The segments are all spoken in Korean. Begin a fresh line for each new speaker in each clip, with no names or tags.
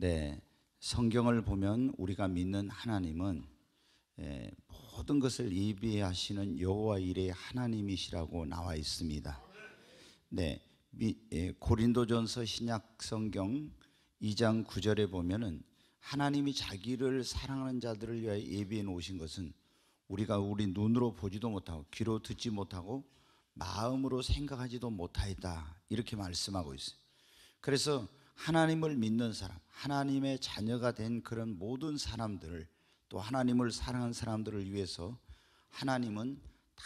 네, 성경을 보면 우리가 믿는 하나님은 예, 모든 것을 예비하시는 여호와 일의 하나님이시라고 나와 있습니다. 네, 미, 예, 고린도전서 신약 성경 2장 9절에 보면은 하나님이 자기를 사랑하는 자들을 위해 예비해 놓으신 것은 우리가 우리 눈으로 보지도 못하고 귀로 듣지 못하고 마음으로 생각하지도 못하였다 이렇게 말씀하고 있어요. 그래서 하나님을 믿는 사람, 하나님의 자녀가 된 그런 모든 사람들을 또 하나님을 사랑한 사람들을 위해서 하나님은 다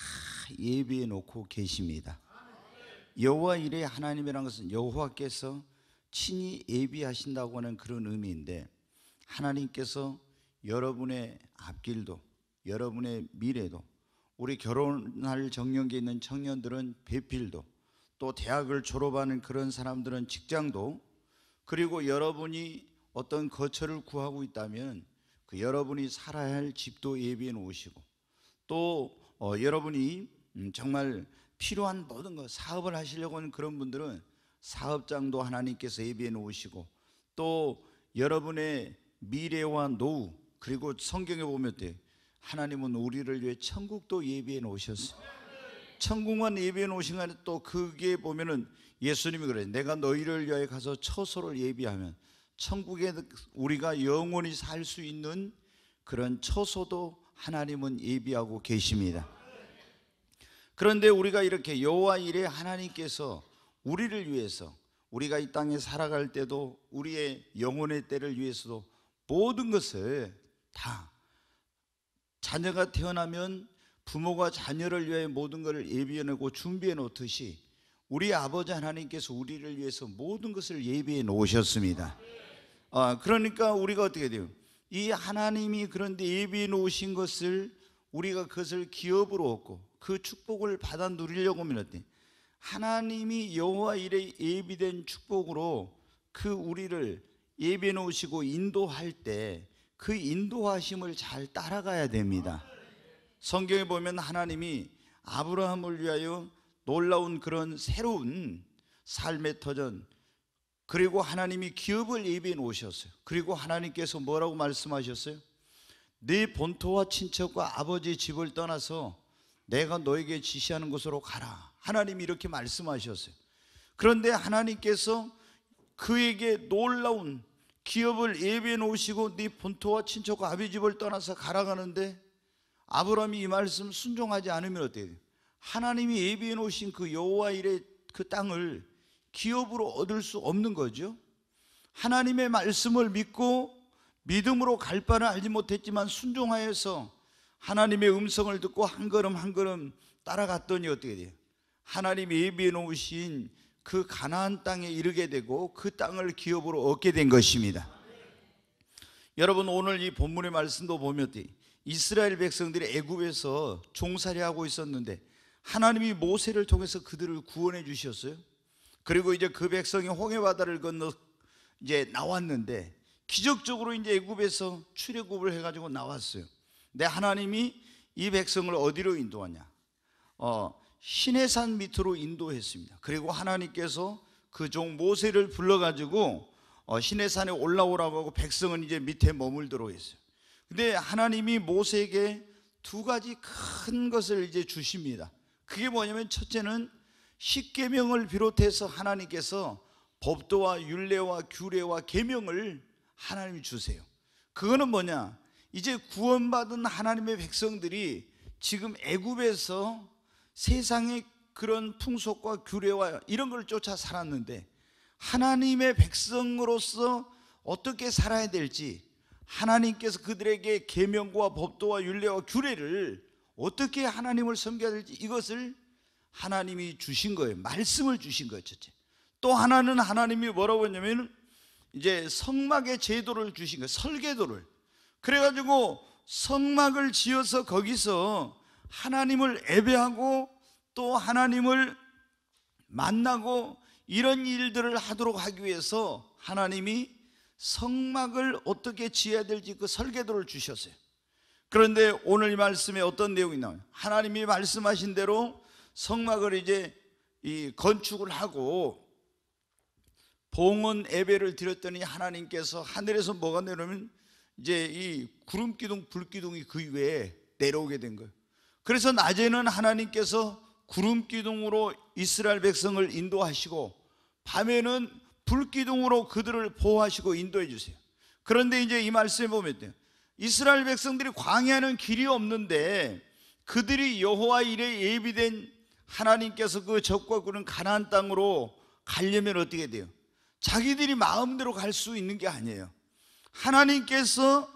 예비해 놓고 계십니다. 여호와 일의 하나님이라는 것은 여호와께서 친히 예비하신다고 하는 그런 의미인데 하나님께서 여러분의 앞길도 여러분의 미래도 우리 결혼할 정년기에 있는 청년들은 배필도 또 대학을 졸업하는 그런 사람들은 직장도 그리고 여러분이 어떤 거처를 구하고 있다면 그 여러분이 살아야 할 집도 예비해 놓으시고 또 어, 여러분이 음, 정말 필요한 모든 것 사업을 하시려고 하는 그런 분들은 사업장도 하나님께서 예비해 놓으시고 또 여러분의 미래와 노후 그리고 성경에 보면 돼 하나님은 우리를 위해 천국도 예비해 놓으셨어요. 천국만 예배해 놓으신 니에또 그게 보면은 예수님이 그래. 요 내가 너희를 위하여 가서 처소를 예비하면 천국에 우리가 영원히 살 수 있는 그런 처소도 하나님은 예비하고 계십니다. 그런데 우리가 이렇게 여호와 이래 하나님께서 우리를 위해서 우리가 이 땅에 살아갈 때도 우리의 영혼의 때를 위해서도 모든 것을 다 자녀가 태어나면 부모가 자녀를 위해 모든 것을 예비해 놓고 준비해 놓듯이 우리 아버지 하나님께서 우리를 위해서 모든 것을 예비해 놓으셨습니다. 아, 그러니까 우리가 어떻게 돼요? 이 하나님이 그런데 예비해 놓으신 것을 우리가 그것을 기업으로 얻고 그 축복을 받아 누리려고 하면 하나님이 여호와 일에 예비된 축복으로 그 우리를 예비해 놓으시고 인도할 때 그 인도하심을 잘 따라가야 됩니다. 성경에 보면 하나님이 아브라함을 위하여 놀라운 그런 새로운 삶의 터전 그리고 하나님이 기업을 예비해 놓으셨어요. 그리고 하나님께서 뭐라고 말씀하셨어요? 네 본토와 친척과 아버지 집을 떠나서 내가 너에게 지시하는 곳으로 가라. 하나님이 이렇게 말씀하셨어요. 그런데 하나님께서 그에게 놀라운 기업을 예비해 놓으시고 네 본토와 친척과 아버지 집을 떠나서 가라 가는데 아브라함이 이 말씀 순종하지 않으면 어떻요 하나님이 예비해 놓으신 그 여호와 일의 그 땅을 기업으로 얻을 수 없는 거죠. 하나님의 말씀을 믿고 믿음으로 갈 바는 알지 못했지만 순종하여서 하나님의 음성을 듣고 한 걸음 한 걸음 따라갔더니 어떻게 돼요? 하나님이 예비해 놓으신 그 가나안 땅에 이르게 되고 그 땅을 기업으로 얻게 된 것입니다. 여러분 오늘 이 본문의 말씀도 보면 어때요? 이스라엘 백성들이 애굽에서 종살이 하고 있었는데 하나님이 모세를 통해서 그들을 구원해 주셨어요. 그리고 이제 그 백성이 홍해 바다를 건너 이제 나왔는데 기적적으로 이제 애굽에서 출애굽을 해가지고 나왔어요. 근데 하나님이 이 백성을 어디로 인도하냐? 어, 시내산 밑으로 인도했습니다. 그리고 하나님께서 그 종 모세를 불러가지고 어, 시내산에 올라오라고 하고 백성은 이제 밑에 머물도록 했어요. 근데 하나님이 모세에게 두 가지 큰 것을 이제 주십니다. 그게 뭐냐면 첫째는 십계명을 비롯해서 하나님께서 법도와 율례와 규례와 계명을 하나님이 주세요. 그거는 뭐냐? 이제 구원받은 하나님의 백성들이 지금 애굽에서 세상의 그런 풍속과 규례와 이런 걸 쫓아 살았는데 하나님의 백성으로서 어떻게 살아야 될지 하나님께서 그들에게 계명과 법도와 윤례와 규례를 어떻게 하나님을 섬겨야 될지 이것을 하나님이 주신 거예요. 말씀을 주신 거예요. 첫째. 또 하나는 하나님이 뭐라고 했냐면 이제 성막의 제도를 주신 거예요. 설계도를. 그래가지고 성막을 지어서 거기서 하나님을 예배하고 또 하나님을 만나고 이런 일들을 하도록 하기 위해서 하나님이 성막을 어떻게 지어야 될지 그 설계도를 주셨어요. 그런데 오늘 이 말씀에 어떤 내용이 나와요? 하나님이 말씀하신 대로 성막을 이제 이 건축을 하고 봉헌 예배를 드렸더니 하나님께서 하늘에서 뭐가 내려오면 이제 이 구름 기둥 불 기둥이 그 위에 내려오게 된 거예요. 그래서 낮에는 하나님께서 구름 기둥으로 이스라엘 백성을 인도하시고 밤에는 불기둥으로 그들을 보호하시고 인도해 주세요. 그런데 이제 이 말씀에 보면 돼요. 이스라엘 백성들이 광야는 길이 없는데 그들이 여호와 일에 예비된 하나님께서 그 적과 구는 가나안 땅으로 가려면 어떻게 돼요? 자기들이 마음대로 갈 수 있는 게 아니에요. 하나님께서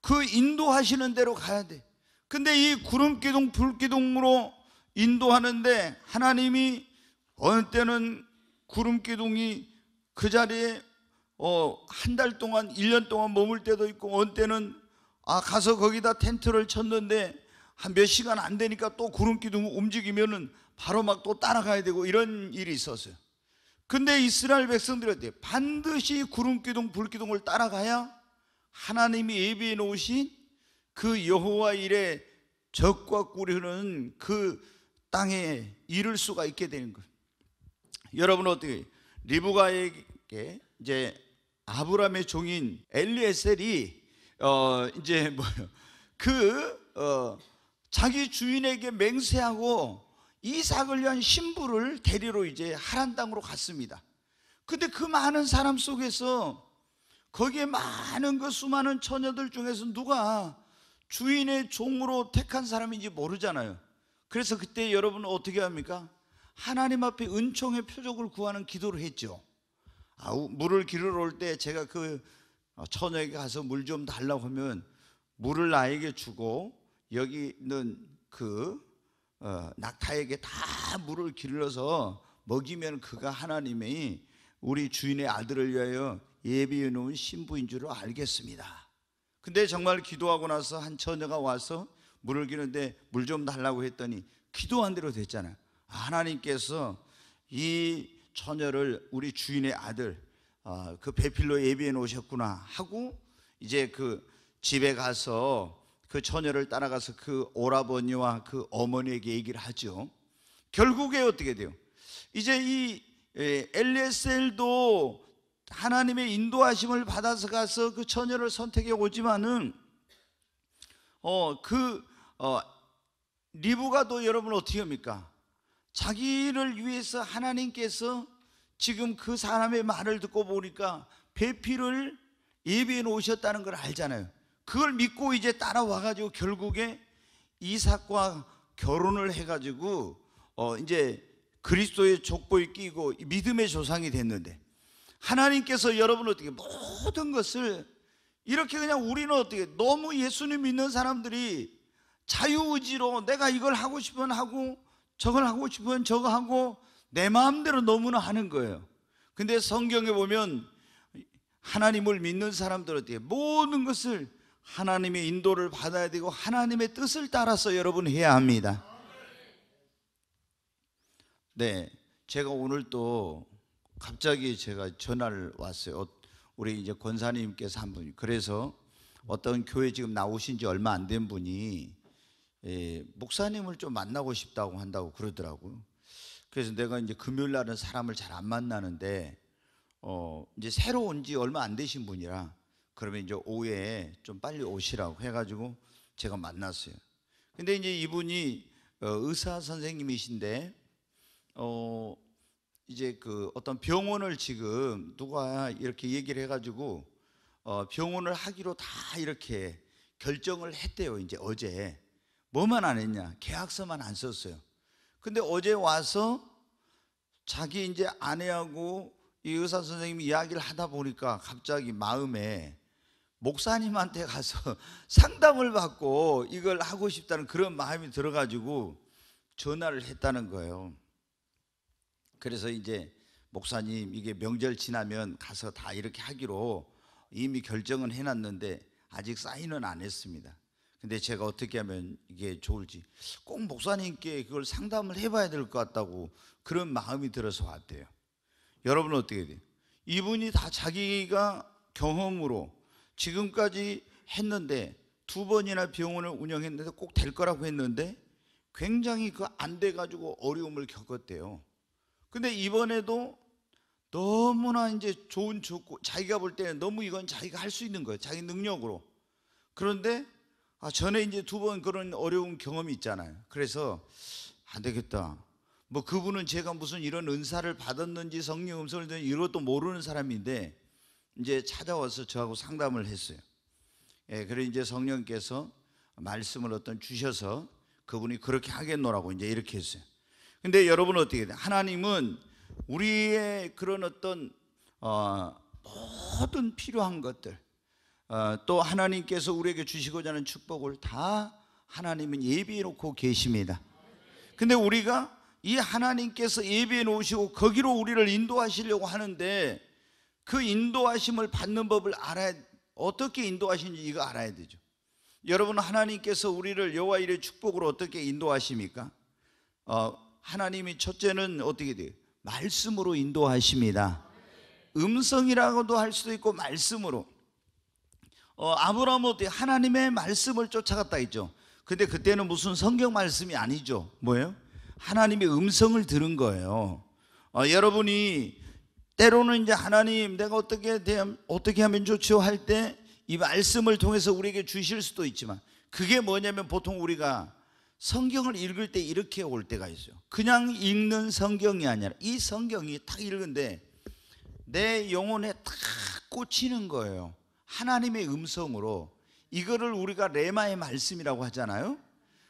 그 인도하시는 대로 가야 돼. 근데 이 구름 기둥 불 기둥으로 인도하는데 하나님이 어느 때는 구름 기둥이 그 자리에 어, 한 달 동안, 1년 동안 머물 때도 있고, 언때는 아, 가서 거기다 텐트를 쳤는데 한 몇 시간 안 되니까 또 구름 기둥 움직이면은 바로 막 또 따라가야 되고 이런 일이 있었어요. 근데 이스라엘 백성들한테 반드시 구름 기둥, 불 기둥을 따라가야 하나님이 예비해 놓으신 그 여호와 일의 적과 꾸이는그 땅에 이를 수가 있게 되는 거예요. 여러분 어떻게 리브가에게 이제 아브라함의 종인 엘리에셀이 어 이제 뭐그 어, 자기 주인에게 맹세하고 이삭을 위한 신부를 데리러 이제 하란 땅으로 갔습니다. 근데 그 많은 사람 속에서 거기에 많은 그 수많은 처녀들 중에서 누가 주인의 종으로 택한 사람인지 모르잖아요. 그래서 그때 여러분 어떻게 합니까? 하나님 앞에 은총의 표적을 구하는 기도를 했죠. 아, 물을 기르올때 제가 그 처녀에게 어, 가서 물 좀 달라고 하면 물을 나에게 주고 여기 있는 그 어, 낙타에게 다 물을 길러서 먹이면 그가 하나님이 우리 주인의 아들을 위하여 예비해 놓은 신부인 줄 알겠습니다. 근데 정말 기도하고 나서 한 처녀가 와서 물을 기는데 물 좀 달라고 했더니 기도한 대로 됐잖아요. 하나님께서 이 처녀를 우리 주인의 아들 어, 그 배필로 예비해 놓으셨구나 하고 이제 그 집에 가서 그 처녀를 따라가서 그 오라버니와 그 어머니에게 얘기를 하죠. 결국에 어떻게 돼요? 이제 이엘리에셀도 예, 하나님의 인도하심을 받아서 가서 그 처녀를 선택해 오지만은 어그 어, 리브가도 여러분 어떻게 합니까? 자기를 위해서 하나님께서 지금 그 사람의 말을 듣고 보니까 배필을 예비해 놓으셨다는 걸 알잖아요. 그걸 믿고 이제 따라와가지고 결국에 이삭과 결혼을 해가지고 어 이제 그리스도의 족보에 끼고 믿음의 조상이 됐는데 하나님께서 여러분 어떻게 모든 것을 이렇게 그냥 우리는 어떻게 너무 예수님 믿는 사람들이 자유의지로 내가 이걸 하고 싶으면 하고 저걸 하고 싶으면 저거 하고 내 마음대로 너무나 하는 거예요. 근데 성경에 보면 하나님을 믿는 사람들 어떻게 모든 것을 하나님의 인도를 받아야 되고 하나님의 뜻을 따라서 여러분 해야 합니다. 네. 제가 오늘 또 갑자기 제가 전화를 왔어요. 어, 우리 이제 권사님께서 한 분. 이 그래서 어떤 교회 지금 나오신 지 얼마 안 된 분이 예, 목사님을 좀 만나고 싶다고 한다고 그러더라고요. 그래서 내가 이제 금요일 날은 사람을 잘 안 만나는데 어, 이제 새로 온 지 얼마 안 되신 분이라 그러면 이제 오후에 좀 빨리 오시라고 해가지고 제가 만났어요. 근데 이제 이분이 어, 의사 선생님이신데 어, 이제 그 어떤 병원을 지금 누가 이렇게 얘기를 해가지고 어, 병원을 하기로 다 이렇게 결정을 했대요. 이제 어제. 뭐만 안 했냐? 계약서만 안 썼어요. 근데 어제 와서 자기 이제 아내하고 이 의사 선생님이 야기를 하다 보니까 갑자기 마음에 목사님한테 가서 상담을 받고 이걸 하고 싶다는 그런 마음이 들어가지고 전화를 했다는 거예요. 그래서 이제 목사님 이게 명절 지나면 가서 다 이렇게 하기로 이미 결정은 해놨는데 아직 사인은 안 했습니다. 근데 제가 어떻게 하면 이게 좋을지 꼭 목사님께 그걸 상담을 해봐야 될 것 같다고 그런 마음이 들어서 왔대요. 여러분은 어떻게 돼요? 이분이 다 자기가 경험으로 지금까지 했는데 두 번이나 병원을 운영했는데 꼭 될 거라고 했는데 굉장히 그 안 돼가지고 어려움을 겪었대요. 근데 이번에도 너무나 이제 좋은 좋고 자기가 볼 때는 너무 이건 자기가 할 수 있는 거예요. 자기 능력으로. 그런데 아, 전에 이제 두 번 그런 어려운 경험이 있잖아요. 그래서 안 되겠다. 뭐 그분은 제가 무슨 이런 은사를 받았는지 성령 음성을 듣는 이것도 모르는 사람인데 이제 찾아와서 저하고 상담을 했어요. 예, 그래 이제 성령께서 말씀을 어떤 주셔서 그분이 그렇게 하겠노라고 이제 이렇게 했어요. 근데 여러분 어떻게 돼 하나님은 우리의 그런 어떤 어, 모든 필요한 것들 어, 또 하나님께서 우리에게 주시고자 하는 축복을 다 하나님은 예비해 놓고 계십니다. 근데 우리가 이 하나님께서 예비해 놓으시고 거기로 우리를 인도하시려고 하는데 그 인도하심을 받는 법을 알아야 어떻게 인도하시는지 이거 알아야 되죠. 여러분 하나님께서 우리를 여호와 일의 축복으로 어떻게 인도하십니까? 어, 하나님이 첫째는 어떻게 돼요? 말씀으로 인도하십니다. 음성이라고도 할 수도 있고 말씀으로 어, 아브라함도 하나님의 말씀을 쫓아갔다 했죠. 근데 그때는 무슨 성경 말씀이 아니죠. 뭐예요? 하나님의 음성을 들은 거예요. 어, 여러분이 때로는 이제 하나님 내가 어떻게 대함, 어떻게 하면 좋지요 할때 이 말씀을 통해서 우리에게 주실 수도 있지만 그게 뭐냐면 보통 우리가 성경을 읽을 때 이렇게 올 때가 있어요. 그냥 읽는 성경이 아니라 이 성경이 딱 읽은데 내 영혼에 딱 꽂히는 거예요. 하나님의 음성으로 이거를 우리가 레마의 말씀이라고 하잖아요.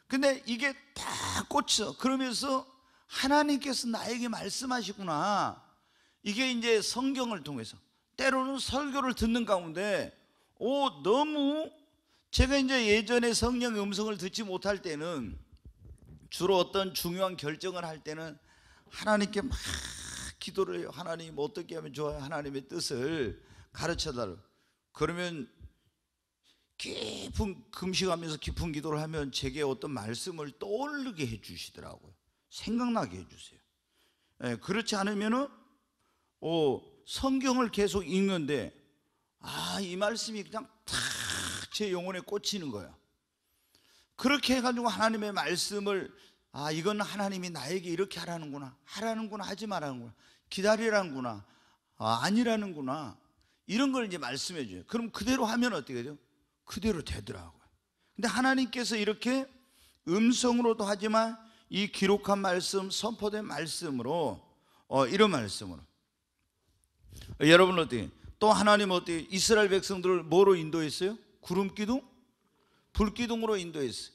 근데 이게 다 꽂혀. 그러면서 하나님께서 나에게 말씀하시구나. 이게 이제 성경을 통해서 때로는 설교를 듣는 가운데 오 너무 제가 이제 예전에 성령의 음성을 듣지 못할 때는 주로 어떤 중요한 결정을 할 때는 하나님께 막 기도를 해요. 하나님 어떻게 하면 좋아요? 하나님의 뜻을 가르쳐 달라고. 그러면 깊은 금식하면서 깊은 기도를 하면 제게 어떤 말씀을 떠올르게 해주시더라고요. 생각나게 해주세요. 예, 그렇지 않으면은 오, 어, 성경을 계속 읽는데 아이 말씀이 그냥 탁 제 영혼에 꽂히는 거야. 그렇게 해가지고 하나님의 말씀을 아 이건 하나님이 나에게 이렇게 하라는구나 하라는구나 하지 말라는구나 기다리라는구나 아, 아니라는구나 이런 걸 이제 말씀해 줘요. 그럼 그대로 하면 어떻게 돼요? 그대로 되더라고요. 근데 하나님께서 이렇게 음성으로도 하지만 이 기록한 말씀, 선포된 말씀으로 어, 이런 말씀으로 여러분 어떻게 또 하나님 어떻게 이스라엘 백성들을 뭐로 인도했어요? 구름 기둥, 불 기둥으로 인도했어요.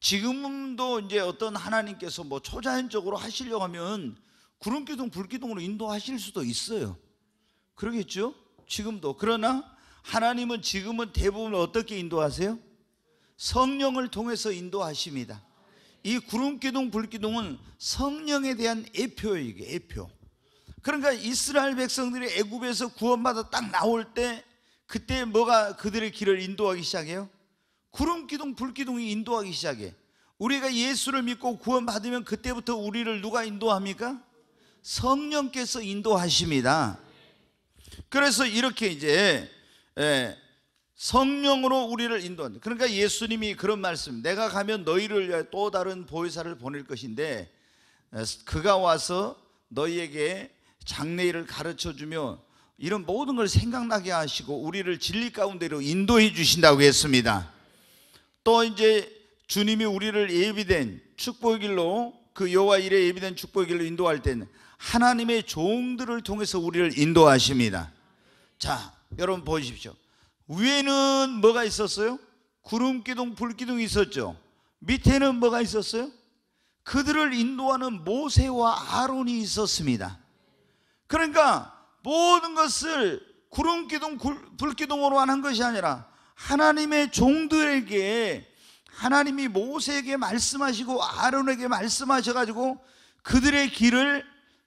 지금도 이제 어떤 하나님께서 뭐 초자연적으로 하시려고 하면 구름 기둥, 불 기둥으로 인도하실 수도 있어요. 그러겠죠? 지금도 그러나 하나님은 지금은 대부분 어떻게 인도하세요? 성령을 통해서 인도하십니다. 이 구름 기둥 불 기둥은 성령에 대한 애표 이게 애표. 그러니까 이스라엘 백성들이 애굽에서 구원받아 딱 나올 때 그때 뭐가 그들의 길을 인도하기 시작해요? 구름 기둥 불 기둥이 인도하기 시작해. 우리가 예수를 믿고 구원받으면 그때부터 우리를 누가 인도합니까? 성령께서 인도하십니다. 그래서 이렇게 이제 예, 성령으로 우리를 인도한다. 그러니까 예수님이 그런 말씀, 내가 가면 너희를 위하또 다른 보혜사를 보낼 것인데 그가 와서 너희에게 장래일을 가르쳐 주며 이런 모든 걸 생각나게 하시고 우리를 진리 가운데로 인도해 주신다고 했습니다. 또 이제 주님이 우리를 예비된 축복의 길로 그여호 일에 예비된 축복의 길로 인도할 때는 하나님의 종들을 통해서 우리를 인도하십니다. 자 여러분 보십시오 위에는 뭐가 있었어요? 구름기둥 불기둥이 있었죠 밑에는 뭐가 있었어요? 그들을 인도하는 모세와 아론이 있었습니다 그러니까 모든 것을 구름기둥 불기둥으로 한 것이 아니라 하나님의 종들에게 하나님이 모세에게 말씀하시고 아론에게 말씀하셔가지고 그들의 길을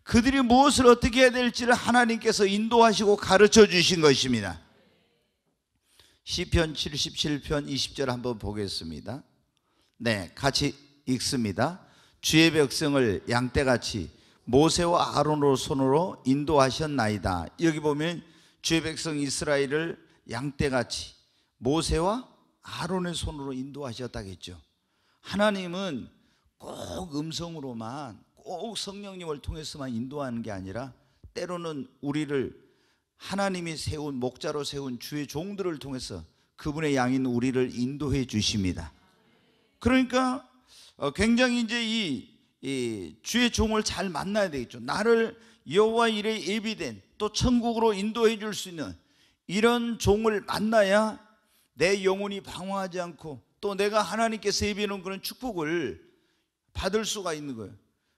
그들이 무엇을 어떻게 해야 될지를 하나님께서 인도하시고 가르쳐 주신 것입니다. 시편 77편 20절 한번 보겠습니다. 네, 같이 읽습니다. 주의 백성을 양떼같이 모세와 아론으로 손으로 인도하셨나이다. 여기 보면 주의 백성 이스라엘을 양떼같이 모세와 아론의 손으로 인도하셨다겠죠. 하나님은 꼭 음성으로만 꼭 성령님을 통해서만 인도하는 게 아니라 때로는 우리를 하나님이 세운 목자로 세운 주의 종들을 통해서 그분의 양인 우리를 인도해 주십니다. 그러니까 어, 굉장히 이제 이, 주의 종을 잘 만나야 되겠죠. 나를 여호와 일에 예비된 또 천국으로 인도해 줄 수 있는 이런 종을 만나야 내 영혼이 방황하지 않고 또 내가 하나님께서 비해 놓은 그런 축복을 받을 수가 있는 거예요.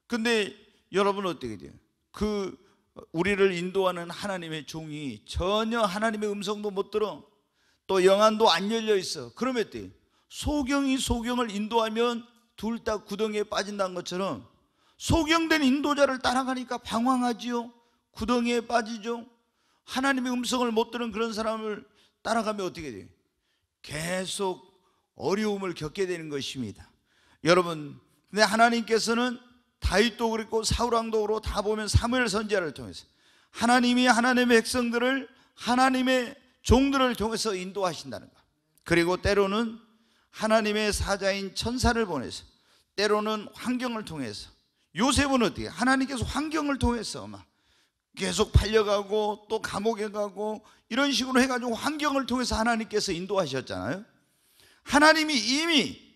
근데 여러분 어떻게 돼요? 그 우리를 인도하는 하나님의 종이 전혀 하나님의 음성도 못 들어 또 영안도 안 열려 있어 그러면 어때요? 소경이 소경을 인도하면 둘 다 구덩이에 빠진다는 것처럼 소경된 인도자를 따라가니까 방황하지요 구덩이에 빠지죠 하나님의 음성을 못 들은 그런 사람을 따라가면 어떻게 돼요? 계속 어려움을 겪게 되는 것입니다 여러분 근데 하나님께서는 다윗도 그렇고 사울 왕도 그렇고 다 보면 사무엘 선지자를 통해서 하나님이 하나님의 백성들을 하나님의 종들을 통해서 인도하신다는 것. 그리고 때로는 하나님의 사자인 천사를 보내서 때로는 환경을 통해서 요셉은 어떻게 하나님께서 환경을 통해서 막 계속 팔려가고 또 감옥에 가고 이런 식으로 해가지고 환경을 통해서 하나님께서 인도하셨잖아요. 하나님이 이미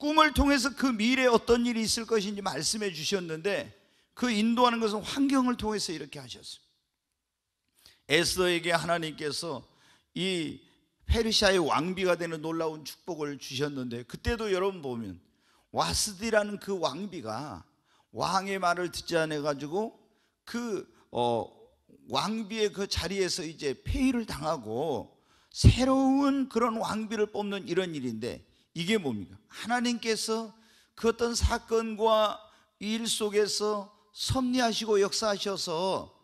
꿈을 통해서 그 미래에 어떤 일이 있을 것인지 말씀해 주셨는데 그 인도하는 것은 환경을 통해서 이렇게 하셨습니다. 에스더에게 하나님께서 이 페르시아의 왕비가 되는 놀라운 축복을 주셨는데 그때도 여러분 보면 와스디라는 그 왕비가 왕의 말을 듣지 않아 가지고 그 어, 왕비의 그 자리에서 이제 폐위를 당하고 새로운 그런 왕비를 뽑는 이런 일인데 이게 뭡니까? 하나님께서 그 어떤 사건과 일 속에서 섭리하시고 역사하셔서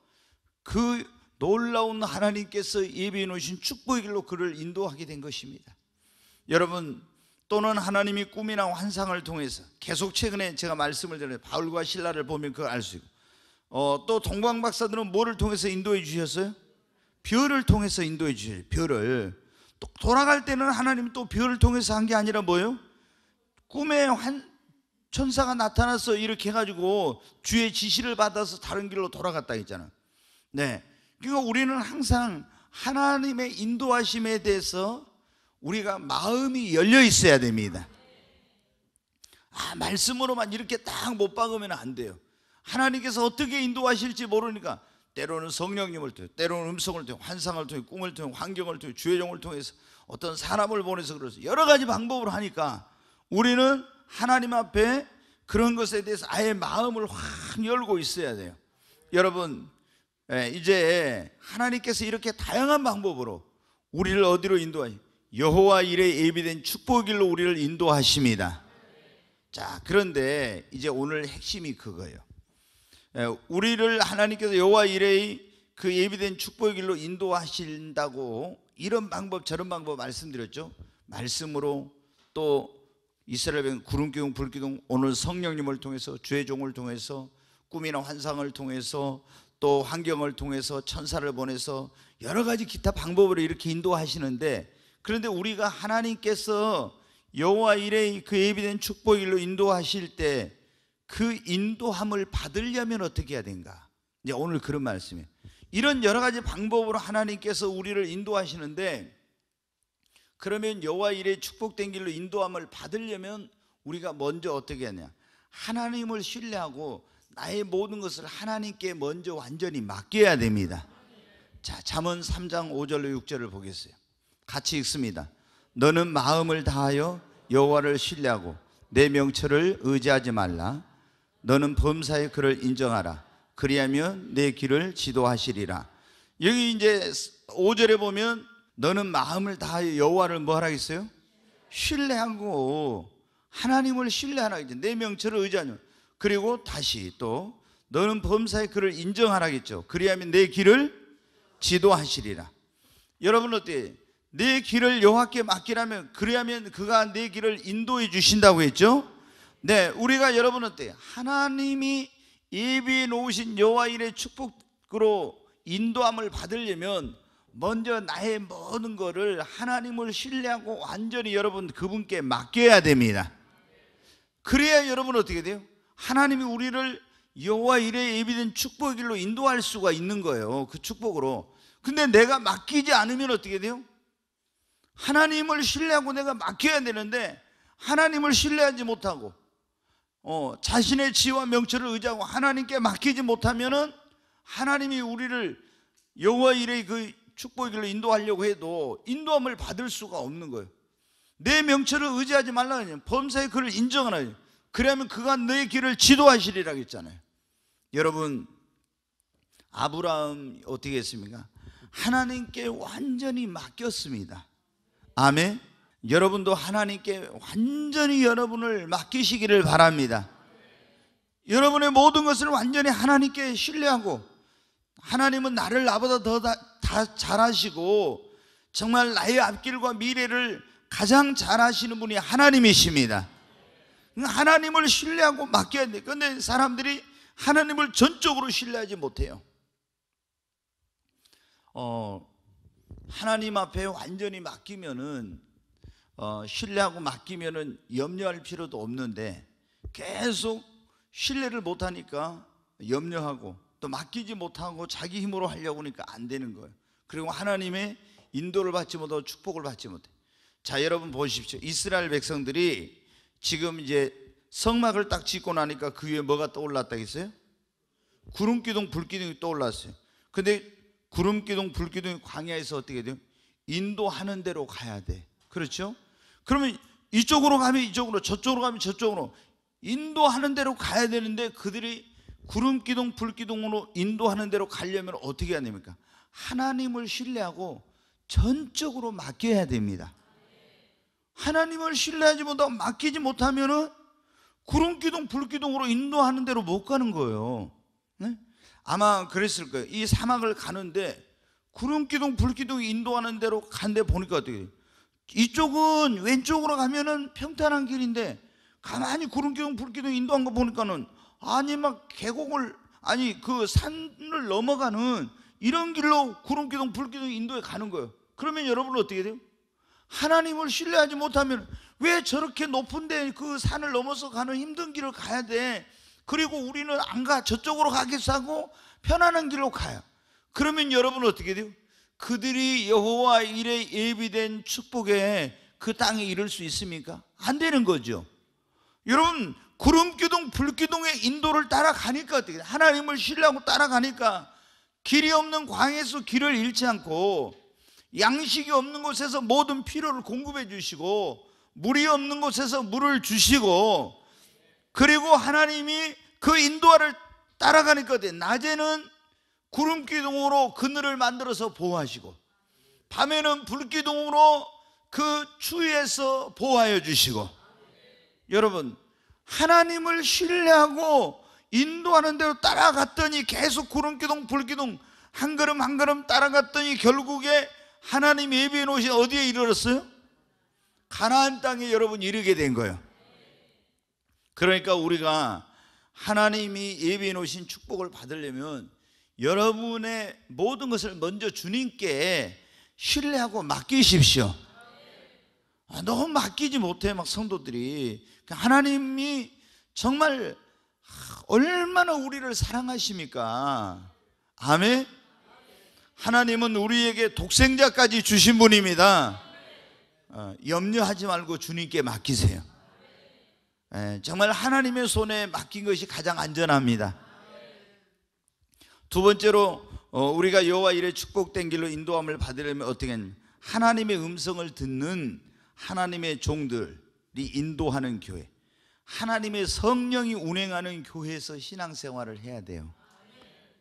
그 놀라운 하나님께서 예비해 놓으신 축복의 길로 그를 인도하게 된 것입니다. 여러분 또는 하나님이 꿈이나 환상을 통해서 계속 최근에 제가 말씀을 드린 바울과 신라를 보면 그걸 알 수 있고 어, 또 동방 박사들은 뭐를 통해서 인도해 주셨어요? 별을 통해서 인도해 주셨어요. 별을 돌아갈 때는 하나님이 또 별을 통해서 한 게 아니라 뭐예요? 꿈에 환, 천사가 나타나서 이렇게 해가지고 주의 지시를 받아서 다른 길로 돌아갔다 했잖아. 네. 그러니까 우리는 항상 하나님의 인도하심에 대해서 우리가 마음이 열려 있어야 됩니다. 아, 말씀으로만 이렇게 딱 못 박으면 안 돼요. 하나님께서 어떻게 인도하실지 모르니까 때로는 성령님을 통해, 때로는 음성을 통해, 환상을 통해, 꿈을 통해, 환경을 통해, 주의종을 통해서 어떤 사람을 보내서 그래서 여러 가지 방법을 하니까 우리는 하나님 앞에 그런 것에 대해서 아예 마음을 확 열고 있어야 돼요. 여러분, 예, 이제 하나님께서 이렇게 다양한 방법으로 우리를 어디로 인도하시? 여호와 일에 예비된 축복길로 우리를 인도하십니다. 자, 그런데 이제 오늘 핵심이 그거예요. 예, 우리를 하나님께서 여호와 이레이 그 예비된 축복의 길로 인도하신다고 이런 방법 저런 방법 말씀드렸죠. 말씀으로 또 이스라엘 구름 기둥 불 기둥 오늘 성령님을 통해서 주의 종을 통해서 꿈이나 환상을 통해서 또 환경을 통해서 천사를 보내서 여러 가지 기타 방법으로 이렇게 인도하시는데 그런데 우리가 하나님께서 여호와 이레이 그 예비된 축복의 길로 인도하실 때그 인도함을 받으려면 어떻게 해야 되는가? 이제 오늘 그런 말씀이에요. 이런 여러 가지 방법으로 하나님께서 우리를 인도하시는데 그러면 여호와 일의 축복된 길로 인도함을 받으려면 우리가 먼저 어떻게 하냐? 하나님을 신뢰하고 나의 모든 것을 하나님께 먼저 완전히 맡겨야 됩니다. 자, 잠언 3장 5절로 6절을 보겠어요. 같이 읽습니다. 너는 마음을 다하여 여호와를 신뢰하고 내 명철을 의지하지 말라. 너는 범사의 그를 인정하라. 그리하면 내 길을 지도하시리라. 여기 이제 5절에 보면 너는 마음을 다여호와를뭐 하라 했어요? 신뢰하고 하나님을 신뢰하라 했죠. 내 네 명철을 의지하냐. 그리고 다시 또 너는 범사의 그를 인정하라겠죠. 그리하면 내 길을 지도하시리라. 여러분 어때? 내 길을 여호와께 맡기라면 그리하면 그가 내 길을 인도해 주신다고 했죠. 네, 우리가 여러분 어때요? 하나님이 예비해 놓으신 여호와 일의 축복으로 인도함을 받으려면 먼저 나의 모든 것을 하나님을 신뢰하고 완전히 여러분 그분께 맡겨야 됩니다. 그래야 여러분 어떻게 돼요? 하나님이 우리를 여와 일에 예비된 축복의 길로 인도할 수가 있는 거예요. 그 축복으로. 근데 내가 맡기지 않으면 어떻게 돼요? 하나님을 신뢰하고 내가 맡겨야 되는데 하나님을 신뢰하지 못하고 어, 자신의 지와 혜 명철을 의지하고 하나님께 맡기지 못하면은 하나님이 우리를 여호와 일의 그 축복의 길로 인도하려고 해도 인도함을 받을 수가 없는 거예요. 내 명철을 의지하지 말라 그냥 범사의 그를 인정하라. 그러면 그가 내 길을 지도하시리라 했잖아요. 여러분 아브라함 어떻게 했습니까? 하나님께 완전히 맡겼습니다. 아멘. 여러분도 하나님께 완전히 여러분을 맡기시기를 바랍니다. 여러분의 모든 것을 완전히 하나님께 신뢰하고 하나님은 나를 나보다 더 다 잘하시고 정말 나의 앞길과 미래를 가장 잘하시는 분이 하나님이십니다. 그러니까 하나님을 신뢰하고 맡겨야 돼. 근데 사람들이 하나님을 전적으로 신뢰하지 못해요. 어, 하나님 앞에 완전히 맡기면은 어, 신뢰하고 맡기면은 염려할 필요도 없는데 계속 신뢰를 못하니까 염려하고 또 맡기지 못하고 자기 힘으로 하려고 하니까 안 되는 거예요. 그리고 하나님의 인도를 받지 못하고 축복을 받지 못해. 자, 여러분 보십시오. 이스라엘 백성들이 지금 이제 성막을 딱 짓고 나니까 그 위에 뭐가 떠올랐다 했어요? 구름 기둥, 불 기둥이 떠올랐어요. 근데 구름 기둥, 불 기둥이 광야에서 어떻게 돼요? 인도하는 대로 가야 돼. 그렇죠? 그러면 이쪽으로 가면 이쪽으로 저쪽으로 가면 저쪽으로 인도하는 대로 가야 되는데 그들이 구름 기둥 불 기둥으로 인도하는 대로 가려면 어떻게 해야 됩니까? 하나님을 신뢰하고 전적으로 맡겨야 됩니다. 하나님을 신뢰하지 못하고 맡기지 못하면은 구름 기둥 불 기둥으로 인도하는 대로 못 가는 거예요. 네? 아마 그랬을 거예요. 이 사막을 가는데 구름 기둥 불기둥 인도하는 대로 간데 보니까 어떻게 돼요? 이쪽은 왼쪽으로 가면은 평탄한 길인데 가만히 구름기둥 불기둥 인도한 거 보니까는 아니 막 계곡을 아니 그 산을 넘어가는 이런 길로 구름기둥 불기둥 인도에 가는 거예요. 그러면 여러분은 어떻게 돼요? 하나님을 신뢰하지 못하면 왜 저렇게 높은데 그 산을 넘어서 가는 힘든 길을 가야 돼? 그리고 우리는 안 가 저쪽으로 가겠어 하고 편안한 길로 가요. 그러면 여러분은 어떻게 돼요? 그들이 여호와 일에 예비된 축복에 그 땅에 이를 수 있습니까? 안 되는 거죠. 여러분 구름 기둥 불 기둥의 인도를 따라가니까 어떻게 하나님을 신뢰하고 따라가니까 길이 없는 광에서 길을 잃지 않고 양식이 없는 곳에서 모든 필요를 공급해 주시고 물이 없는 곳에서 물을 주시고 그리고 하나님이 그 인도를 따라가니까 어때 낮에는 구름 기둥으로 그늘을 만들어서 보호하시고 밤에는 불 기둥으로 그 추위에서 보호하여 주시고 여러분 하나님을 신뢰하고 인도하는 대로 따라갔더니 계속 구름 기둥 불 기둥 한 걸음 한 걸음 따라갔더니 결국에 하나님 예비해 놓으신 어디에 이르렀어요? 가나안 땅에 여러분 이르게 된 거예요. 그러니까 우리가 하나님이 예비해 놓으신 축복을 받으려면 여러분의 모든 것을 먼저 주님께 신뢰하고 맡기십시오. 아, 너무 맡기지 못해 막 성도들이 그 하나님이 정말 얼마나 우리를 사랑하십니까? 아멘. 하나님은 우리에게 독생자까지 주신 분입니다. 어, 염려하지 말고 주님께 맡기세요. 에, 예, 정말 하나님의 손에 맡긴 것이 가장 안전합니다. 두 번째로 어, 우리가 여호와 일의 축복된 길로 인도함을 받으려면 어떻게 하냐 하나님의 음성을 듣는 하나님의 종들이 인도하는 교회. 하나님의 성령이 운행하는 교회에서 신앙생활을 해야 돼요.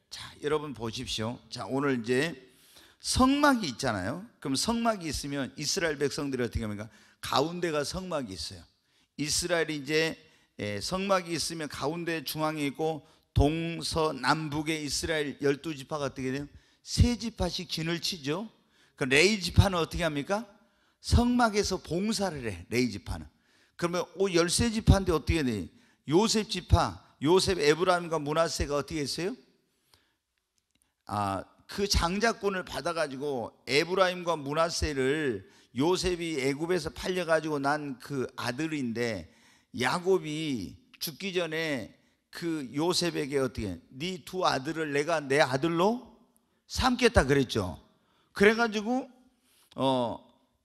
자, 여러분 보십시오. 자, 오늘 이제 성막이 있잖아요. 그럼 성막이 있으면 이스라엘 백성들이 어떻게 합니까? 가운데가 성막이 있어요. 이스라엘이 이제 예, 성막이 있으면 가운데 중앙에 있고 동서남북의 이스라엘 열두 지파가 어떻게 돼요? 세 지파씩 진을 치죠. 그럼 레이 지파는 어떻게 합니까? 성막에서 봉사를 해. 레이 지파는. 그러면 오 열세 지파인데 어떻게 돼? 요셉 지파, 요셉 에브라임과 문하세가 어떻게 했어요? 아, 그 장자권을 받아 가지고 에브라임과 문하세를 요셉이 애굽에서 팔려 가지고 난 그 아들인데 야곱이 죽기 전에 그 요셉에게 어떻게 네 두 아들을 내가 내 아들로 삼겠다 그랬죠. 그래가지고 어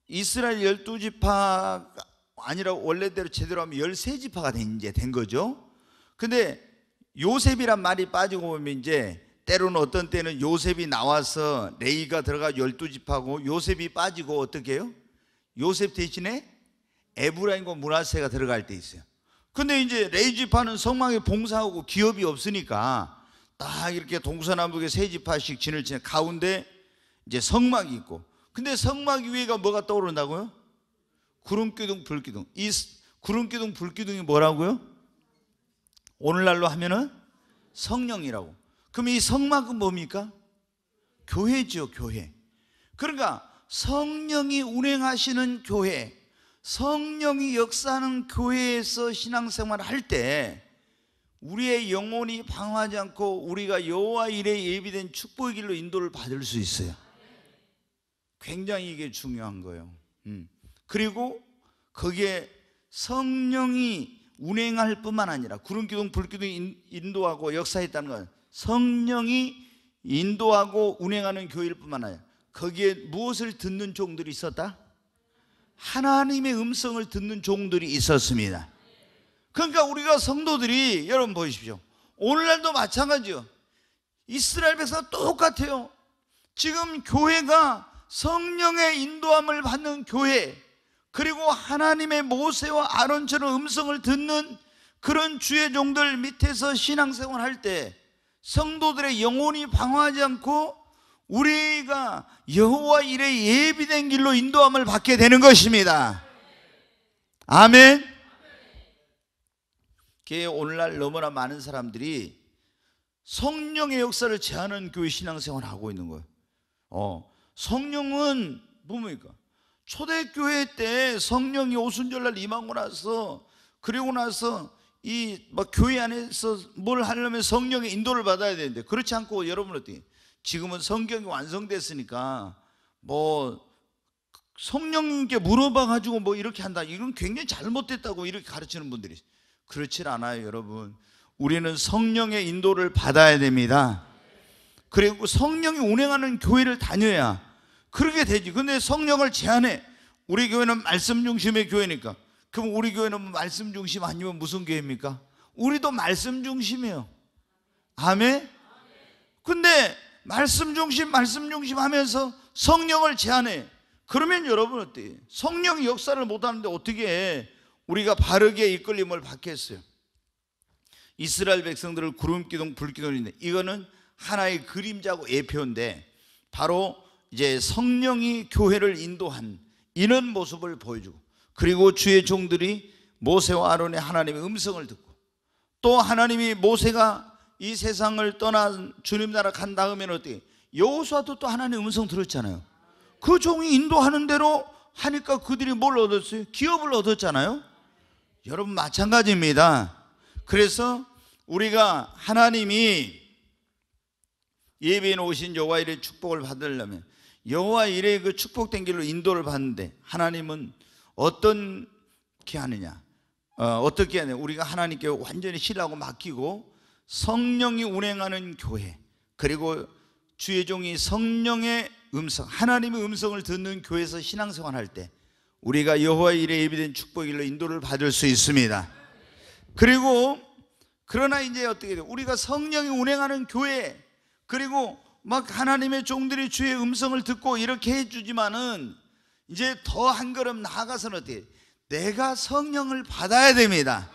이스라엘 열두 지파 아니라 원래대로 제대로 하면 열세 지파가 된 이제 된 거죠. 근데 요셉이란 말이 빠지고 보면 이제 때로는 어떤 때는 요셉이 나와서 레이가 들어가 열두 집하고 요셉이 빠지고 어떻게 해요? 요셉 대신에 에브라임과 문하세가 들어갈 때 있어요. 근데 이제 레이지파는 성막에 봉사하고 기업이 없으니까 딱 이렇게 동서남북에 세 지파씩 진을 치는 가운데 이제 성막이 있고 근데 성막 위에가 뭐가 떠오른다고요? 구름기둥 불기둥 이 구름기둥 불기둥이 뭐라고요? 오늘날로 하면은 성령이라고 그럼 이 성막은 뭡니까? 교회죠 교회 그러니까 성령이 운행하시는 교회 성령이 역사하는 교회에서 신앙생활 할 때 우리의 영혼이 방황하지 않고 우리가 여호와 일에 예비된 축복의 길로 인도를 받을 수 있어요. 굉장히 이게 중요한 거예요. 음. 그리고 거기에 성령이 운행할 뿐만 아니라 구름 기둥, 불 기둥 인도하고 역사했다는 건 성령이 인도하고 운행하는 교회일 뿐만 아니라 거기에 무엇을 듣는 종들이 있었다? 하나님의 음성을 듣는 종들이 있었습니다. 그러니까 우리가 성도들이 여러분 보십시오. 오늘날도 마찬가지요. 이스라엘 백성 똑같아요. 지금 교회가 성령의 인도함을 받는 교회 그리고 하나님의 모세와 아론처럼 음성을 듣는 그런 주의 종들 밑에서 신앙생활 할 때 성도들의 영혼이 방황하지 않고 우리가 여호와 일에 예비된 길로 인도함을 받게 되는 것입니다. 아멘. 오늘날 너무나 많은 사람들이 성령의 역사를 제하는 교회 신앙생활 하고 있는 거예요. 어, 성령은 뭡니까? 초대교회 때 성령이 오순절날 임하고 나서 그리고 나서 이막 교회 안에서 뭘 하려면 성령의 인도를 받아야 되는데 그렇지 않고 여러분 어떻게 지금은 성경이 완성됐으니까 뭐 성령님께 물어봐가지고 뭐 이렇게 한다. 이건 굉장히 잘못됐다고 이렇게 가르치는 분들이 그렇질 않아요, 여러분. 우리는 성령의 인도를 받아야 됩니다. 그리고 성령이 운행하는 교회를 다녀야 그렇게 되지. 근데 성령을 제한해. 우리 교회는 말씀 중심의 교회니까. 그럼 우리 교회는 말씀 중심 아니면 무슨 교회입니까? 우리도 말씀 중심이에요. 아멘? 근데 말씀 중심, 말씀 중심 하면서 성령을 제안해 그러면 여러분 어때요? 성령 역사를 못하는데 어떻게 우리가 바르게 이끌림을 받겠어요? 이스라엘 백성들을 구름 기둥, 불 기둥인데 이거는 하나의 그림자고 예표인데 바로 이제 성령이 교회를 인도한 이런 모습을 보여주고 그리고 주의 종들이 모세와 아론의 하나님의 음성을 듣고 또 하나님이 모세가 이 세상을 떠나 주님 나라 간 다음에는 어때? 여호수아도 또 하나님의 음성 들었잖아요. 그 종이 인도하는 대로 하니까 그들이 뭘 얻었어요? 기업을 얻었잖아요. 여러분 마찬가지입니다. 그래서 우리가 하나님이 예배인 오신 여호와 일의 축복을 받으려면 여호와 일의 그 축복된 길로 인도를 받는데 하나님은 어떤 게 하느냐? 어, 떻게 하냐? 우리가 하나님께 완전히 신하고 맡기고 성령이 운행하는 교회 그리고 주의 종이 성령의 음성 하나님의 음성을 듣는 교회에서 신앙생활할 때 우리가 여호와의 일에 예비된 축복의 일로 인도를 받을 수 있습니다 그리고 그러나 이제 어떻게 돼요? 우리가 성령이 운행하는 교회 그리고 막 하나님의 종들이 주의 음성을 듣고 이렇게 해주지만은 이제 더 한 걸음 나아가서는 어떻게 내가 성령을 받아야 됩니다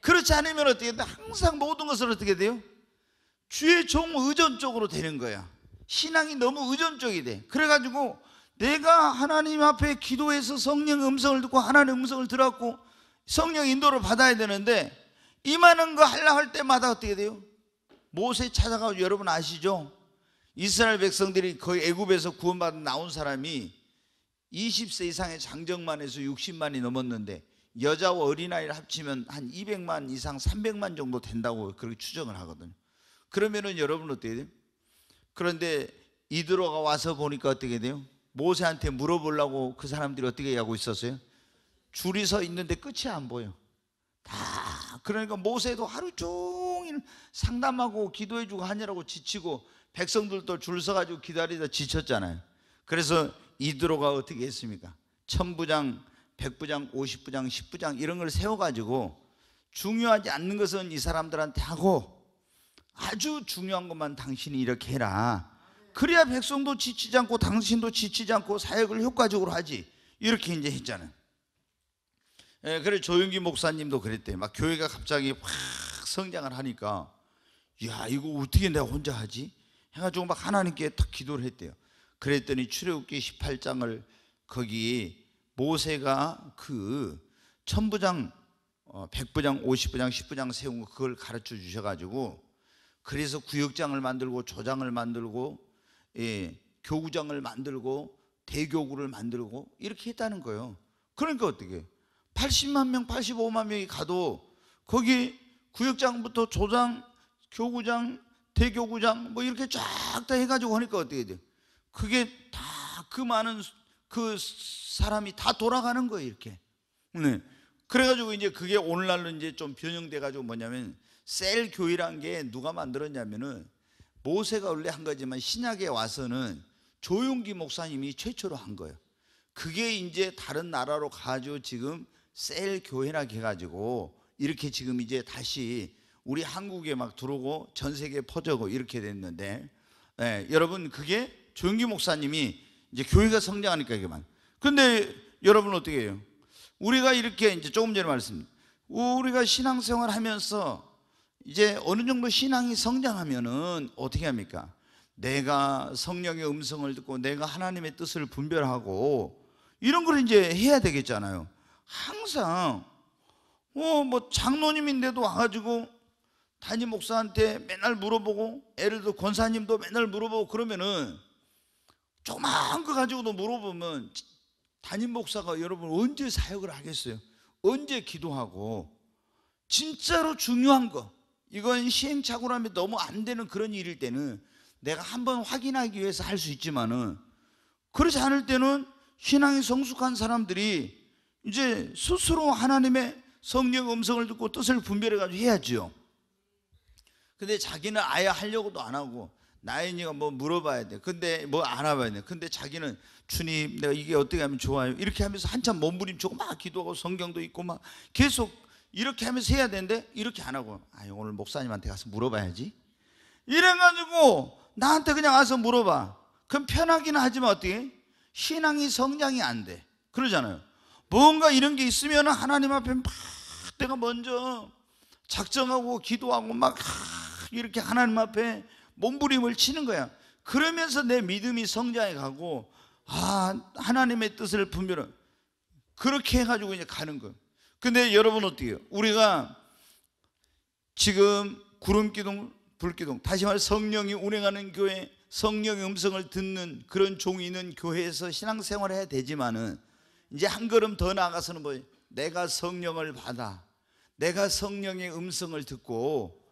그렇지 않으면 어떻게 돼? 항상 모든 것을 어떻게 돼요? 주의 종 의존 쪽으로 되는 거야. 신앙이 너무 의존 쪽이 돼. 그래가지고 내가 하나님 앞에 기도해서 성령 음성을 듣고 하나님 음성을 들었고 성령 인도를 받아야 되는데 이만한 거 하려 할 때마다 어떻게 돼요? 모세 찾아가고 여러분 아시죠? 이스라엘 백성들이 거의 애굽에서 구원받은 나온 사람이 20세 이상의 장정만 해서 60만이 넘었는데 여자와 어린아이를 합치면 한 200만 이상 300만 정도 된다고 그렇게 추정을 하거든요. 그러면은 여러분 어떻게 돼요? 그런데 이드로가 와서 보니까 어떻게 돼요? 모세한테 물어보려고 그 사람들이 어떻게 하고 있었어요? 줄이 서 있는데 끝이 안 보여. 다 그러니까 모세도 하루 종일 상담하고 기도해주고 하느라고 지치고 백성들도 줄 서가지고 기다리다 지쳤잖아요. 그래서 이드로가 어떻게 했습니까? 천부장 100부장, 50부장, 10부장 이런 걸 세워가지고 중요하지 않는 것은 이 사람들한테 하고 아주 중요한 것만 당신이 이렇게 해라. 그래야 백성도 지치지 않고 당신도 지치지 않고 사역을 효과적으로 하지. 이렇게 이제 했잖아요. 예, 그래 조영기 목사님도 그랬대요. 막 교회가 갑자기 확 성장을 하니까 야 이거 어떻게 내가 혼자 하지? 해가지고 막 하나님께 딱 기도를 했대요. 그랬더니 출애굽기 18장을 거기 모세가 그 천부장, 어, 백부장, 오십부장, 십부장 세운 그걸 가르쳐 주셔가지고 그래서 구역장을 만들고 조장을 만들고 예, 교구장을 만들고 대교구를 만들고 이렇게 했다는 거예요. 그러니까 어떻게 80만 명, 85만 명이 가도 거기 구역장부터 조장, 교구장, 대교구장 뭐 이렇게 쫙 다 해가지고 하니까 어떻게 돼요? 그게 다 그 많은 그 사람이 다 돌아가는 거예요, 이렇게. 네. 그래가지고 이제 그게 오늘날로 이제 좀 변형돼가지고 뭐냐면 셀 교회란 게 누가 만들었냐면은 모세가 원래 한 거지만 신약에 와서는 조용기 목사님이 최초로 한 거예요. 그게 이제 다른 나라로 가지고 지금 셀 교회라 해가지고 이렇게 지금 이제 다시 우리 한국에 막 들어오고 전 세계에 퍼져고 이렇게 됐는데 네, 여러분 그게 조용기 목사님이 이제 교회가 성장하니까 이게만. 근데 여러분 어떻게 해요? 우리가 이렇게 이제 조금 전에 말씀, 우리가 신앙생활 하면서 이제 어느 정도 신앙이 성장하면은 어떻게 합니까? 내가 성령의 음성을 듣고 내가 하나님의 뜻을 분별하고 이런 걸 이제 해야 되겠잖아요. 항상 어뭐 장로님인데도 와가지고 담임 목사한테 맨날 물어보고 예를 들어 권사님도 맨날 물어보고 그러면은 조그마한 거 가지고도 물어보면 담임 목사가 여러분 언제 사역을 하겠어요? 언제 기도하고 진짜로 중요한 거 이건 시행착오라면 너무 안 되는 그런 일일 때는 내가 한번 확인하기 위해서 할 수 있지만은 그렇지 않을 때는 신앙이 성숙한 사람들이 이제 스스로 하나님의 성령 음성을 듣고 뜻을 분별해 가지고 해야지요. 근데 자기는 아예 하려고도 안 하고 나인이가 뭐 물어봐야 돼. 근데 뭐 알아봐야 돼. 근데 자기는 주님 내가 이게 어떻게 하면 좋아요? 이렇게 하면서 한참 몸부림치고 막 기도하고 성경도 있고 막 계속 이렇게 하면서 해야 되는데 이렇게 안 하고 아 오늘 목사님한테 가서 물어봐야지. 이래가지고 나한테 그냥 와서 물어봐. 그럼 편하기는 하지만 어떻게 신앙이 성장이 안 돼. 그러잖아요. 뭔가 이런 게 있으면 하나님 앞에 막 내가 먼저 작정하고 기도하고 막 이렇게 하나님 앞에 몸부림을 치는 거야. 그러면서 내 믿음이 성장해 가고 아 하나님의 뜻을 분별한 그렇게 해가지고 이제 가는 거. 근데 여러분 어떻게요? 우리가 지금 구름 기둥, 불 기둥, 다시 말해 성령이 운행하는 교회, 성령의 음성을 듣는 그런 종이 있는 교회에서 신앙생활 해야 되지만은 이제 한 걸음 더 나아가서는 뭐 내가 성령을 받아, 내가 성령의 음성을 듣고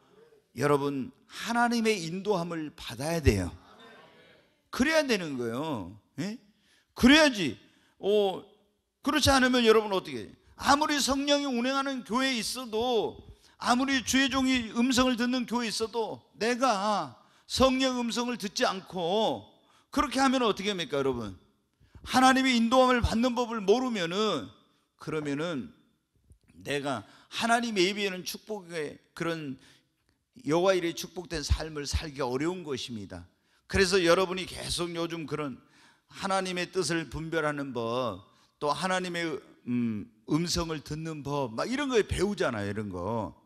여러분 하나님의 인도함을 받아야 돼요. 그래야 되는 거예요. 예? 그래야지. 어, 그렇지 않으면 여러분 어떻게? 아무리 성령이 운행하는 교회에 있어도 아무리 주의 종이 음성을 듣는 교회에 있어도 내가 성령 음성을 듣지 않고 그렇게 하면 어떻게 합니까, 여러분? 하나님의 인도함을 받는 법을 모르면은 그러면은 내가 하나님 예비하는 축복의 그런 여호와 일에 축복된 삶을 살기 어려운 것입니다. 그래서 여러분이 계속 요즘 그런 하나님의 뜻을 분별하는 법, 또 하나님의 음, 음성을 듣는 법, 막 이런 걸 배우잖아요, 이런 거.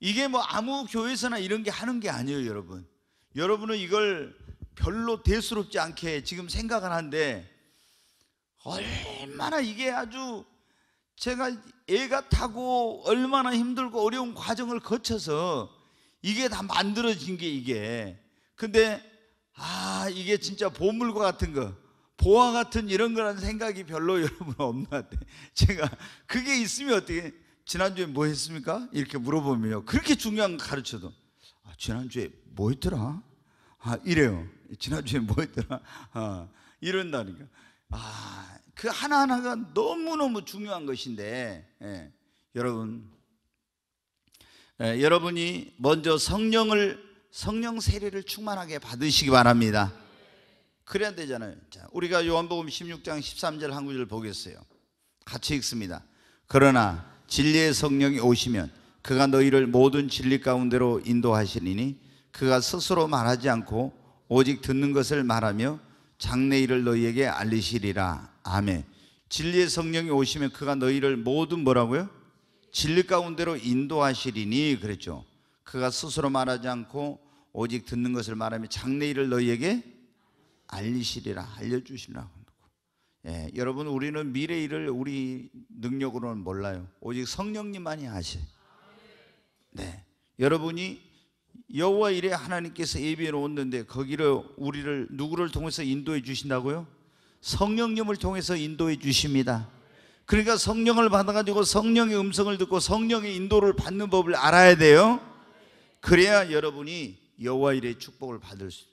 이게 뭐 아무 교회에서나 이런 게 하는 게 아니에요, 여러분. 여러분은 이걸 별로 대수롭지 않게 지금 생각을 하데 얼마나 이게 아주 제가 애가 타고 얼마나 힘들고 어려운 과정을 거쳐서 이게 다 만들어진 게 이게. 근데 아 이게 진짜 보물과 같은 거. 보화 같은 이런 거라는 생각이 별로 여러분 없는 것같아 제가 그게 있으면 어떻게 지난주에 뭐 했습니까? 이렇게 물어보면요. 그렇게 중요한 거 가르쳐도 아, 지난주에 뭐 했더라? 아, 이래요. 지난주에 뭐 했더라? 아, 이런다니까. 아, 그 하나하나가 너무너무 중요한 것인데 예, 여러분 예, 여러분이 먼저 성령을 성령 세례를 충만하게 받으시기 바랍니다. 그래야 되잖아요. 자, 우리가 요한복음 16장 13절 한 구절 보겠어요. 같이 읽습니다. 그러나 진리의 성령이 오시면 그가 너희를 모든 진리 가운데로 인도하시리니 그가 스스로 말하지 않고 오직 듣는 것을 말하며 장래일을 너희에게 알리시리라. 아멘. 진리의 성령이 오시면 그가 너희를 모든 뭐라고요? 진리 가운데로 인도하시리니 그랬죠. 그가 스스로 말하지 않고 오직 듣는 것을 말하며 장래일을 너희에게 알리시리라 알려주시라. 예, 여러분 우리는 미래 일을 우리 능력으로는 몰라요. 오직 성령님만이 아시. 네, 여러분이 여호와 일에 하나님께서 예비해 놓는데 거기를 우리를 누구를 통해서 인도해 주신다고요? 성령님을 통해서 인도해 주십니다. 그러니까 성령을 받아가지고 성령의 음성을 듣고 성령의 인도를 받는 법을 알아야 돼요. 그래야 여러분이 여호와 일의 축복을 받을 수.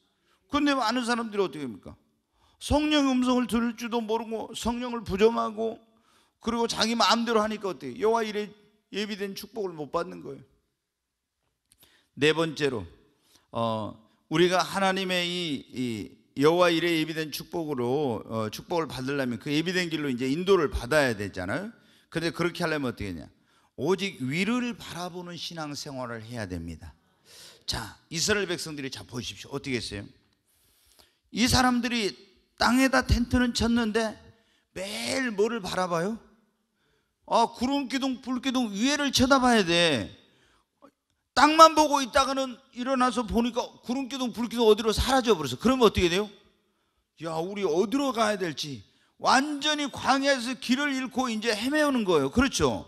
근데 많은 사람들이 어떻게 합니까? 성령 음성을 들을 줄도 모르고 성령을 부정하고 그리고 자기 마음대로 하니까 어때요? 여호와 일에 예비된 축복을 못 받는 거예요. 네 번째로 어, 우리가 하나님의 이, 이 여호와 일에 예비된 축복으로 어, 축복을 받으려면 그 예비된 길로 이제 인도를 받아야 되잖아요. 그런데 그렇게 하려면 어떻게 되냐? 오직 위를 바라보는 신앙 생활을 해야 됩니다. 자, 이스라엘 백성들이 자 보십시오. 어떻게 했어요? 이 사람들이 땅에다 텐트는 쳤는데 매일 뭐를 바라봐요? 아, 구름 기둥, 불 기둥 위에를 쳐다봐야 돼. 땅만 보고 있다가는 일어나서 보니까 구름기둥, 불기둥 어디로 사라져 버렸어. 그러면 어떻게 돼요? 야, 우리 어디로 가야 될지 완전히 광야에서 길을 잃고 이제 헤매오는 거예요. 그렇죠?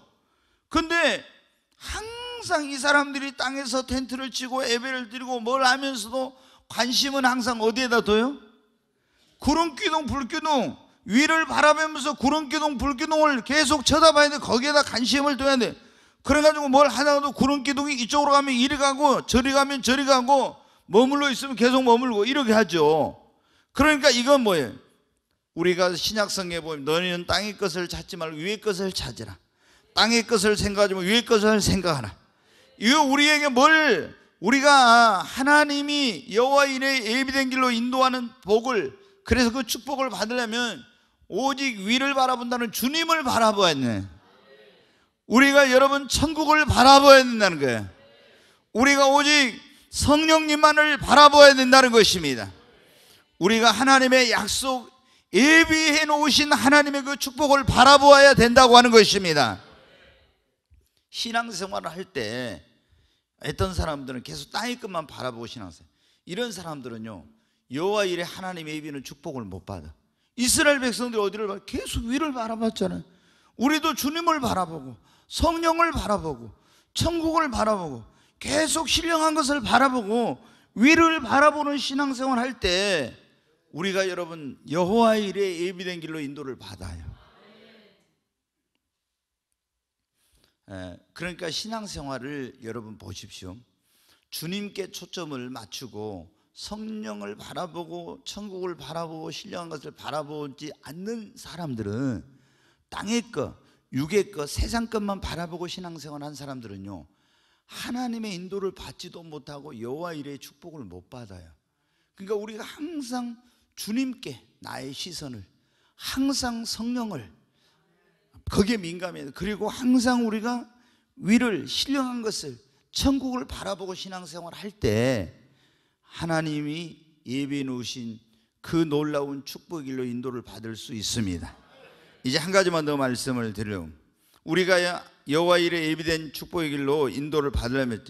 근데 항상 이 사람들이 땅에서 텐트를 치고 예배를 드리고 뭘 하면서도 관심은 항상 어디에다 둬요? 구름기둥, 불기둥 위를 바라보면서 구름기둥, 불기둥을 계속 쳐다봐야 돼. 거기에다 관심을 둬야 돼. 그래가지고 뭘 하다가도 구름 기둥이 이쪽으로 가면 이리 가고 저리 가면 저리 가고 머물러 있으면 계속 머물고 이렇게 하죠. 그러니까 이건 뭐예요? 우리가 신약성에 보면 너희는 땅의 것을 찾지 말고 위의 것을 찾으라. 땅의 것을 생각하지 말고 위의 것을 생각하라. 이거 우리에게 뭘 우리가 하나님이 여호와인의 예비된 길로 인도하는 복을 그래서 그 축복을 받으려면 오직 위를 바라본다는 주님을 바라봐야 돼. 우리가 여러분 천국을 바라봐야 된다는 거예요. 우리가 오직 성령님만을 바라봐야 된다는 것입니다. 우리가 하나님의 약속 예비해 놓으신 하나님의 그 축복을 바라보아야 된다고 하는 것입니다. 신앙생활을 할 때 했던 사람들은 계속 땅의 것만 바라보고 신앙생 이런 사람들은요 여호와 일에 하나님의 예비는 축복을 못 받아. 이스라엘 백성들이 어디를 봐? 계속 위를 바라봤잖아요. 우리도 주님을 바라보고 성령을 바라보고 천국을 바라보고 계속 신령한 것을 바라보고 위를 바라보는 신앙생활 할 때 우리가 여러분 여호와의 일에 예비된 길로 인도를 받아요. 예, 그러니까 신앙생활을 여러분 보십시오. 주님께 초점을 맞추고 성령을 바라보고 천국을 바라보고 신령한 것을 바라보지 않는 사람들은 땅의 것, 육의 것, 세상 것만 바라보고 신앙생활 한 사람들은요. 하나님의 인도를 받지도 못하고 여호와 일의 축복을 못 받아요. 그러니까 우리가 항상 주님께 나의 시선을 항상 성령을 거기에 민감해요. 그리고 항상 우리가 위를 신령한 것을 천국을 바라보고 신앙생활 할때 하나님이 예비 놓으신 그 놀라운 축복 일로 인도를 받을 수 있습니다. 이제 한 가지만 더 말씀을 드려요 우리가 여호와 일에 예비된 축복의 길로 인도를 받으려면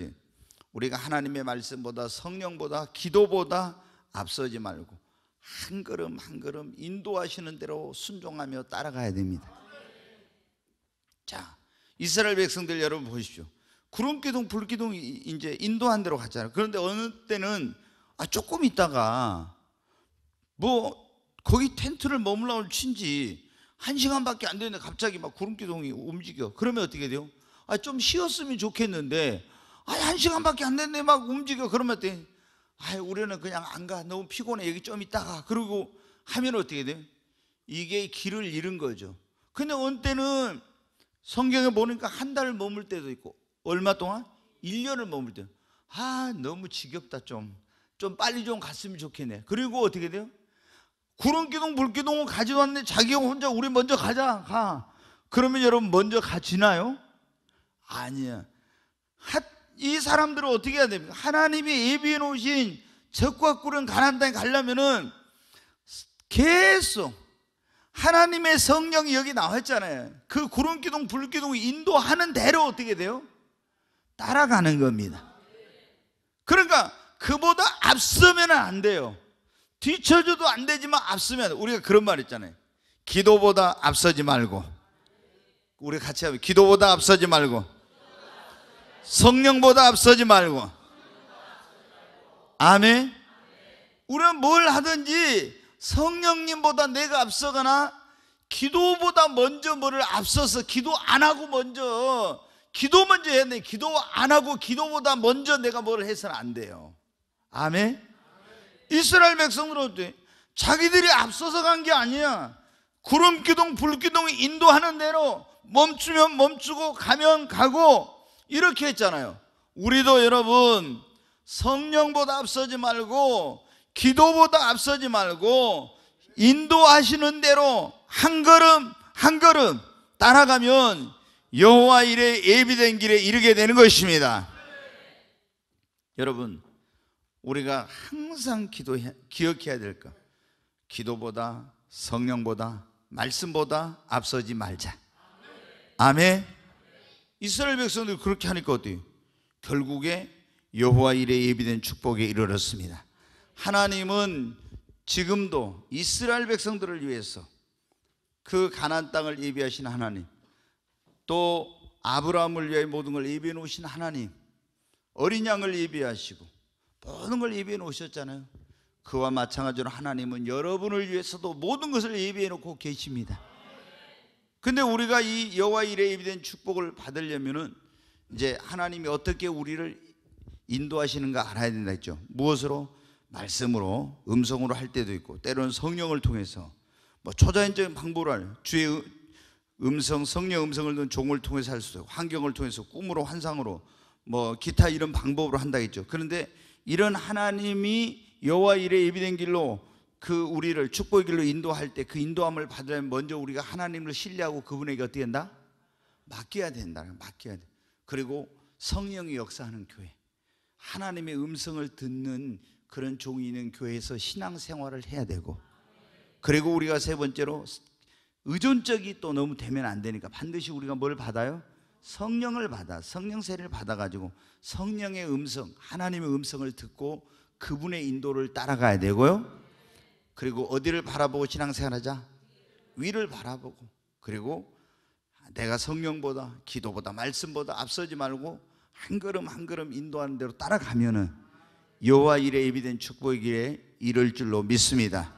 우리가 하나님의 말씀보다 성령보다 기도보다 앞서지 말고 한 걸음 한 걸음 인도하시는 대로 순종하며 따라가야 됩니다. 자, 이스라엘 백성들 여러분 보십시오. 구름 기둥, 불 기둥 이제 인도한 대로 갔잖아요. 그런데 어느 때는 아 조금 있다가 뭐 거기 텐트를 머물러 올친지 한 시간밖에 안됐는데 갑자기 막 구름기둥이 움직여. 그러면 어떻게 돼요? 아, 좀 쉬었으면 좋겠는데, 아 한 시간밖에 안 됐는데 막 움직여. 그러면 어때? 아, 우리는 그냥 안 가. 너무 피곤해. 여기 좀 있다가. 그러고 하면 어떻게 돼요? 이게 길을 잃은 거죠. 근데 어 때는 성경에 보니까 한 달을 머물 때도 있고, 얼마 동안? 1년을 머물 때. 아, 너무 지겹다, 좀. 좀 빨리 좀 갔으면 좋겠네. 그리고 어떻게 돼요? 구름기둥 불기둥은 가져왔는데 자기가 혼자 우리 먼저 가자 가 그러면 여러분 먼저 가지나요? 아니야 하, 이 사람들을 어떻게 해야 됩니까? 하나님이 예비해 놓으신 적과 꿀은 가난 땅에 가려면은 계속 하나님의 성령이 여기 나와 잖아요그 구름기둥 불기둥 인도하는 대로 어떻게 돼요? 따라가는 겁니다 그러니까 그보다 앞서면 안 돼요 뒤쳐져도안 되지만 앞서면 우리가 그런 말 있잖아요. 기도보다 앞서지 말고 우리 같이 하면 기도보다 앞서지 말고 성령보다 앞서지 말고 아멘. 우리는 뭘 하든지 성령님보다 내가 앞서거나 기도보다 먼저 뭐를 앞서서 기도 안 하고 먼저 기도 먼저 해야 돼. 기도 안 하고 기도보다 먼저 내가 뭐를 해서는 안 돼요. 아멘. 이스라엘 백성들한테 자기들이 앞서서 간 게 아니야. 구름 기둥, 불기둥 인도하는 대로 멈추면 멈추고 가면 가고 이렇게 했잖아요. 우리도 여러분 성령보다 앞서지 말고 기도보다 앞서지 말고 인도하시는 대로 한 걸음 한 걸음 따라가면 여호와 일에 예비된 길에 이르게 되는 것입니다. 여러분 우리가 항상 기도 기억해야 될까? 기도보다 성령보다 말씀보다 앞서지 말자. 아멘. 이스라엘 백성들 그렇게 하니까 어때요? 결국에 여호와 일에 예비된 축복에 이르렀습니다. 하나님은 지금도 이스라엘 백성들을 위해서 그 가난 땅을 예비하신 하나님, 또 아브라함을 위해 모든 걸 예비해 놓으신 하나님, 어린 양을 예비하시고 모든 걸 예비해 놓으셨잖아요. 그와 마찬가지로 하나님은 여러분을 위해서도 모든 것을 예비해 놓고 계십니다. 근데 우리가 이 여호와 일에 예비된 축복을 받으려면은 이제 하나님이 어떻게 우리를 인도하시는가 알아야 된다 했죠. 무엇으로? 말씀으로, 음성으로 할 때도 있고 때로는 성령을 통해서 뭐 초자연적인 방법으로 할 주의 음성, 성령 음성을 든 종을 통해서 할 수도 있고 환경을 통해서 꿈으로 환상으로 뭐 기타 이런 방법으로 한다했죠 그런데 이런 하나님이 여호와 일에 예비된 길로 그 우리를 축복의 길로 인도할 때 그 인도함을 받으려면 먼저 우리가 하나님을 신뢰하고 그분에게 어떻게 된다? 맡겨야 된다. 맡겨야 돼. 그리고 성령이 역사하는 교회. 하나님의 음성을 듣는 그런 종이 있는 교회에서 신앙생활을 해야 되고 그리고 우리가 세 번째로 의존적이 또 너무 되면 안 되니까 반드시 우리가 뭘 받아요? 성령을 받아 성령 세를 례 받아 가지고 성령의 음성, 하나님의 음성을 듣고 그분의 인도를 따라가야 되고요. 그리고 어디를 바라보고 신앙생활하자? 위를 바라보고 그리고 내가 성령보다 기도보다 말씀보다 앞서지 말고 한 걸음 한 걸음 인도하는 대로 따라가면은 여호와 일에 예비된 축복의 길에 이를 줄로 믿습니다.